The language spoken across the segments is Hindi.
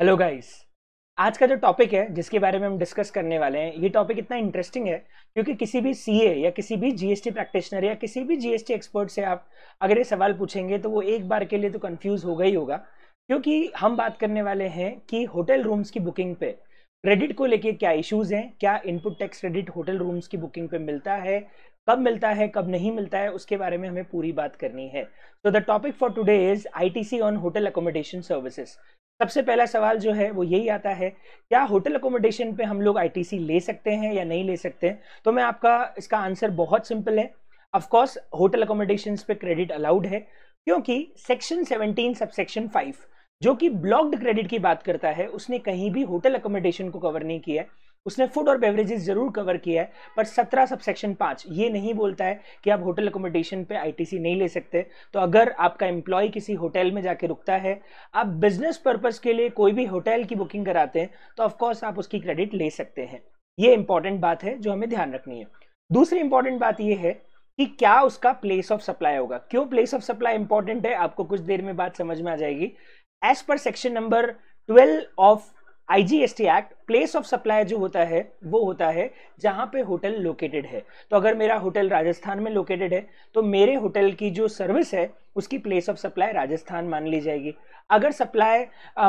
हेलो गाइस आज का जो टॉपिक है जिसके बारे में हम डिस्कस करने वाले हैं ये टॉपिक इतना इंटरेस्टिंग है क्योंकि किसी भी सीए या किसी भी जीएसटी प्रैक्टिशनर या किसी भी जीएसटी एक्सपर्ट से आप अगर ये सवाल पूछेंगे तो वो एक बार के लिए तो कंफ्यूज होगा ही होगा क्योंकि हम बात करने वाले हैं कि होटल रूम्स की बुकिंग पे क्रेडिट को लेके क्या इश्यूज हैं क्या input tax credit hotel rooms की बुकिंग पे मिलता है कब मिलता है कब नहीं मिलता है उसके बारे में हमें पूरी बात करनी है so the topic for today is ITC on hotel accommodation services सबसे पहला सवाल जो है वो यही आता है क्या होटल अकोमोडेशन पे हम लोग आईटीसी ले सकते हैं या नहीं ले सकते हैं तो मैं आपका इसका आंसर बहुत सिंपल है ऑफकोर्स होटल अकोमोडेशन पे क्रेडिट अलाउड है क्योंकि सेक्शन 17 सब सेक्शन 5 जो कि ब्लॉक्ड क्रेडिट की बात करता है उसने कहीं भी होटल अकोमोडेशन को कवर नहीं किया है उसने फूड और बेवरेजेस जरूर कवर किया है पर सत्रह सब सेक्शन पाँच ये नहीं बोलता है कि आप होटल अकोमोडेशन पे आईटीसी नहीं ले सकते तो अगर आपका एम्प्लॉय किसी होटल में जाके रुकता है आप बिजनेस पर्पज़ के लिए कोई भी होटल की बुकिंग कराते हैं तो ऑफकोर्स आप उसकी क्रेडिट ले सकते हैं ये इंपॉर्टेंट बात है जो हमें ध्यान रखनी है दूसरी इंपॉर्टेंट बात यह है कि क्या उसका प्लेस ऑफ सप्लाई होगा क्यों प्लेस ऑफ सप्लाई इंपॉर्टेंट है आपको कुछ देर में बात समझ में आ जाएगी as per section number 12 of IGST act place of supply जो होता है वो होता है जहाँ पे होटल लोकेटेड है तो अगर मेरा होटल राजस्थान में लोकेटेड है तो मेरे होटल की जो सर्विस है उसकी प्लेस ऑफ सप्लाई राजस्थान मान ली जाएगी अगर सप्लाई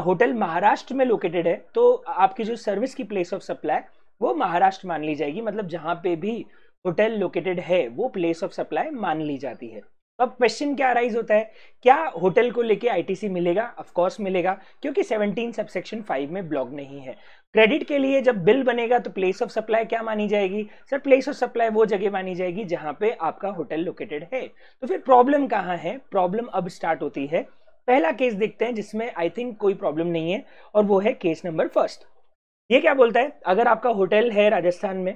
होटल महाराष्ट्र में लोकेटेड है तो आपकी जो सर्विस की प्लेस ऑफ सप्लाई वो महाराष्ट्र मान ली जाएगी मतलब जहाँ पे भी होटल लोकेटेड है वो प्लेस ऑफ सप्लाई मान ली जाती है तो अब क्वेश्चन क्या अराइज होता है क्या होटल को लेके आईटीसी मिलेगा ऑफ कोर्स मिलेगा क्योंकि 17 सबसेक्शन 5 में ब्लॉक नहीं है क्रेडिट के लिए जब बिल बनेगा तो प्लेस ऑफ सप्लाई क्या मानी जाएगी सर प्लेस ऑफ सप्लाई वो जगह मानी जाएगी जहां पे आपका होटल लोकेटेड है तो फिर प्रॉब्लम कहाँ है प्रॉब्लम अब स्टार्ट होती है पहला केस देखते हैं जिसमें आई थिंक कोई प्रॉब्लम नहीं है और वो है केस नंबर फर्स्ट ये क्या बोलता है अगर आपका होटल है राजस्थान में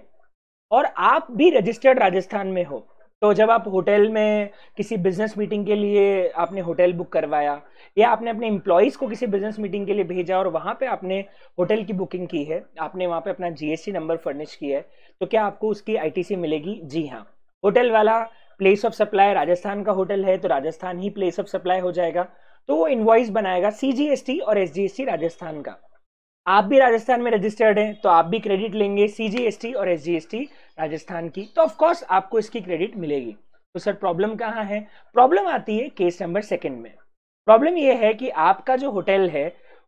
और आप भी रजिस्टर्ड राजस्थान में हो तो जब आप होटल में किसी बिजनेस मीटिंग के लिए आपने होटल बुक करवाया या आपने अपने एम्प्लॉयज़ को किसी बिजनेस मीटिंग के लिए भेजा और वहाँ पे आपने होटल की बुकिंग की है आपने वहाँ पे अपना जीएसटी नंबर फर्निश किया है तो क्या आपको उसकी आईटीसी मिलेगी जी हाँ होटल वाला प्लेस ऑफ सप्लाई राजस्थान का होटल है तो राजस्थान ही प्लेस ऑफ सप्लाई हो जाएगा तो वो इन्वाइस बनाएगा सी और एस राजस्थान का आप भी राजस्थान में रजिस्टर्ड हैं तो आप भी क्रेडिट लेंगे सी और एस राजस्थान की तो ऑफकोर्स आपको इसकी क्रेडिट मिलेगी तो सर प्रॉब्लम कहाँ है प्रॉब्लम आती है केस नंबर सेकेंड में प्रॉब्लम यह है कि आपका जो होटल है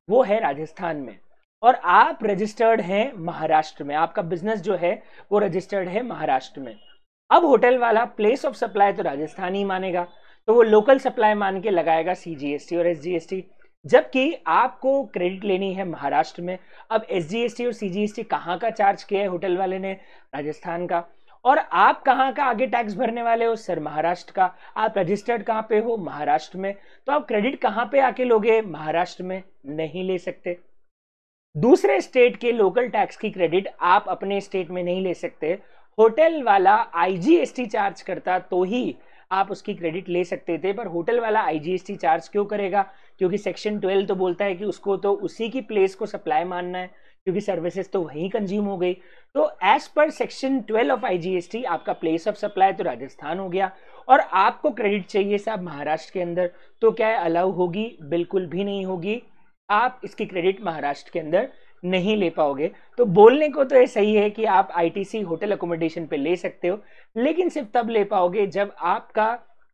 वो है राजस्थान में और आप रजिस्टर्ड हैं महाराष्ट्र में आपका बिजनेस जो है वो रजिस्टर्ड है महाराष्ट्र में अब होटल वाला प्लेस ऑफ सप्लाई तो राजस्थान ही मानेगा तो वो लोकल सप्लाई मान के लगाएगा सी और एस जबकि आपको क्रेडिट लेनी है महाराष्ट्र में अब एस जी एस टी और सी जी एस टी कहाँ का चार्ज किया है होटल वाले ने राजस्थान का और आप कहाँ का आगे टैक्स भरने वाले हो सर महाराष्ट्र का आप रजिस्टर्ड कहाँ पे हो महाराष्ट्र में तो आप क्रेडिट कहाँ पे आके लोगे महाराष्ट्र में नहीं ले सकते दूसरे स्टेट के लोकल टैक्स की क्रेडिट आप अपने स्टेट में नहीं ले सकते होटल वाला आईजीएसटी चार्ज करता तो ही आप उसकी क्रेडिट ले सकते थे पर होटल वाला आईजीएसटी चार्ज क्यों करेगा क्योंकि सेक्शन ट्वेल्व तो बोलता है कि उसको तो उसी की प्लेस को सप्लाई मानना है क्योंकि सर्विसेज तो वहीं कंज्यूम हो गई तो as per section twelve of IGST आपका प्लेस ऑफ सप्लाई तो राजस्थान हो गया और आपको क्रेडिट चाहिए साहब महाराष्ट्र के अंदर तो क्या अलाउ होगी बिल्कुल भी नहीं होगी आप इसकी क्रेडिट महाराष्ट्र के अंदर नहीं ले पाओगे तो बोलने को तो ये सही है कि आप आईटीसी होटल अकोमोडेशन पे ले सकते हो लेकिन सिर्फ तब ले पाओगे जब आपका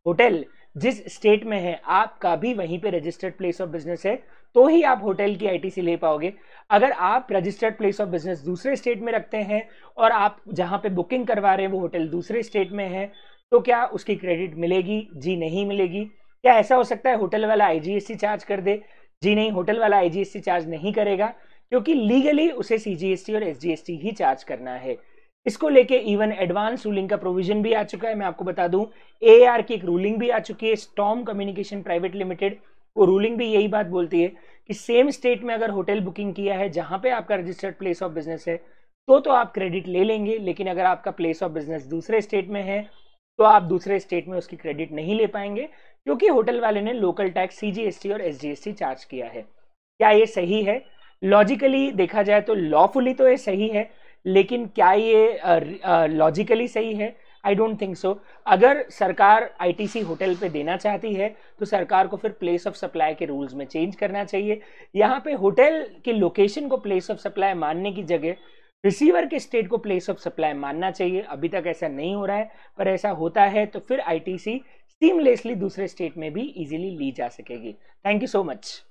होटल जिस स्टेट में है आपका भी वहीं पे रजिस्टर्ड प्लेस ऑफ बिजनेस है तो ही आप होटल की आईटीसी ले पाओगे अगर आप रजिस्टर्ड प्लेस ऑफ बिजनेस दूसरे स्टेट में रखते हैं और आप जहाँ पे बुकिंग करवा रहे हैं वो होटल दूसरे स्टेट में है तो क्या उसकी क्रेडिट मिलेगी जी नहीं मिलेगी क्या ऐसा हो सकता है होटल वाला आईजीएसटी चार्ज कर दे जी नहीं होटल वाला आईजीएसटी चार्ज नहीं करेगा क्योंकि लीगली उसे सीजीएसटी और एसजीएसटी ही चार्ज करना है इसको लेके इवन एडवांस रूलिंग का प्रोविजन भी आ चुका है मैं आपको बता दूं एआर की एक रूलिंग भी आ चुकी है स्टॉम कम्युनिकेशन प्राइवेट लिमिटेड वो रूलिंग भी यही बात बोलती है कि सेम स्टेट में अगर होटल बुकिंग किया है जहां पे आपका रजिस्टर्ड प्लेस ऑफ बिजनेस है तो तो आप क्रेडिट ले लेंगे लेकिन अगर आपका प्लेस ऑफ बिजनेस दूसरे स्टेट में है तो आप दूसरे स्टेट में उसकी क्रेडिट नहीं ले पाएंगे क्योंकि होटल वाले ने लोकल टैक्स सीजीएसटी और एसजीएसटी चार्ज किया है क्या ये सही है लॉजिकली देखा जाए तो लॉफुली तो ये सही है लेकिन क्या ये लॉजिकली सही है आई डोंट थिंक सो अगर सरकार आईटीसी होटल पे देना चाहती है तो सरकार को फिर प्लेस ऑफ सप्लाई के रूल्स में चेंज करना चाहिए यहाँ पे होटल के लोकेशन को प्लेस ऑफ सप्लाई मानने की जगह रिसीवर के स्टेट को प्लेस ऑफ सप्लाई मानना चाहिए अभी तक ऐसा नहीं हो रहा है पर ऐसा होता है तो फिर आईटीसी सीमलेसली दूसरे स्टेट में भी इजीली ली जा सकेगी थैंक यू सो मच